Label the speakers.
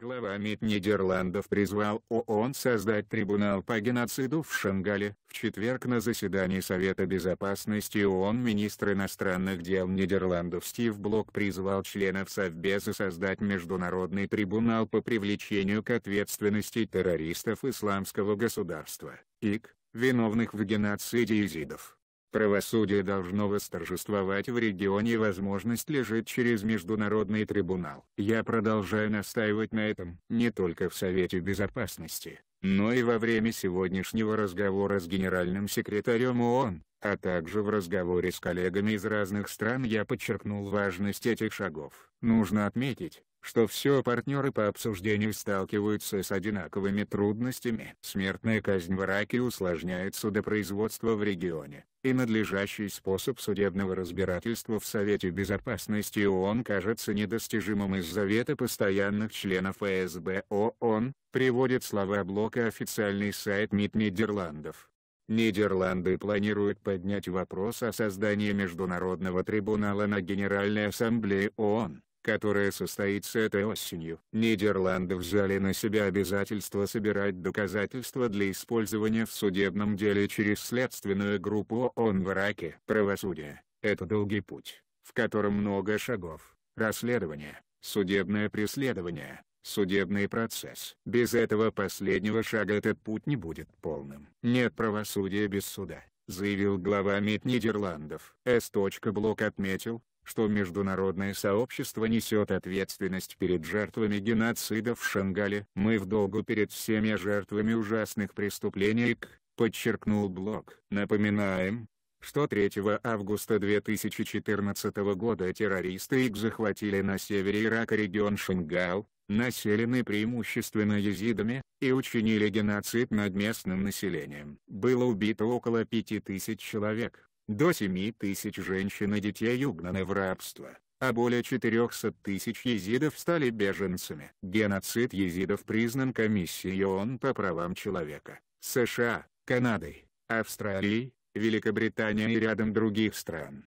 Speaker 1: Глава МИД Нидерландов призвал ООН создать трибунал по геноциду в Шангале. В четверг на заседании Совета Безопасности ООН министр иностранных дел Нидерландов Стив Блок призвал членов Совбеза создать международный трибунал по привлечению к ответственности террористов Исламского государства, ИК, виновных в геноциде езидов. Правосудие должно восторжествовать в регионе и возможность лежит через международный трибунал. Я продолжаю настаивать на этом, не только в Совете Безопасности, но и во время сегодняшнего разговора с генеральным секретарем ООН, а также в разговоре с коллегами из разных стран я подчеркнул важность этих шагов. Нужно отметить, что все партнеры по обсуждению сталкиваются с одинаковыми трудностями. Смертная казнь в Ираке усложняет судопроизводство в регионе, и надлежащий способ судебного разбирательства в Совете Безопасности ООН кажется недостижимым из Завета постоянных членов ФСБ ООН, приводит слова блока официальный сайт МИД Нидерландов. Нидерланды планируют поднять вопрос о создании Международного трибунала на Генеральной Ассамблее ООН которая состоится этой осенью. Нидерланды взяли на себя обязательство собирать доказательства для использования в судебном деле через следственную группу ООН в Ираке. Правосудие – это долгий путь, в котором много шагов, расследование, судебное преследование, судебный процесс. Без этого последнего шага этот путь не будет полным. Нет правосудия без суда заявил глава МИД Нидерландов. С. Блок отметил, что международное сообщество несет ответственность перед жертвами геноцида в Шангале. «Мы в долгу перед всеми жертвами ужасных преступлений», подчеркнул Блок. Напоминаем, что 3 августа 2014 года террористы их захватили на севере Ирака регион Шангал, населенный преимущественно езидами, и учинили геноцид над местным населением. Было убито около 5000 человек. До 7 тысяч женщин и детей угнаны в рабство, а более 400 тысяч езидов стали беженцами. Геноцид езидов признан Комиссией ООН по правам человека, США, Канадой, Австралией, Великобританией и рядом других стран.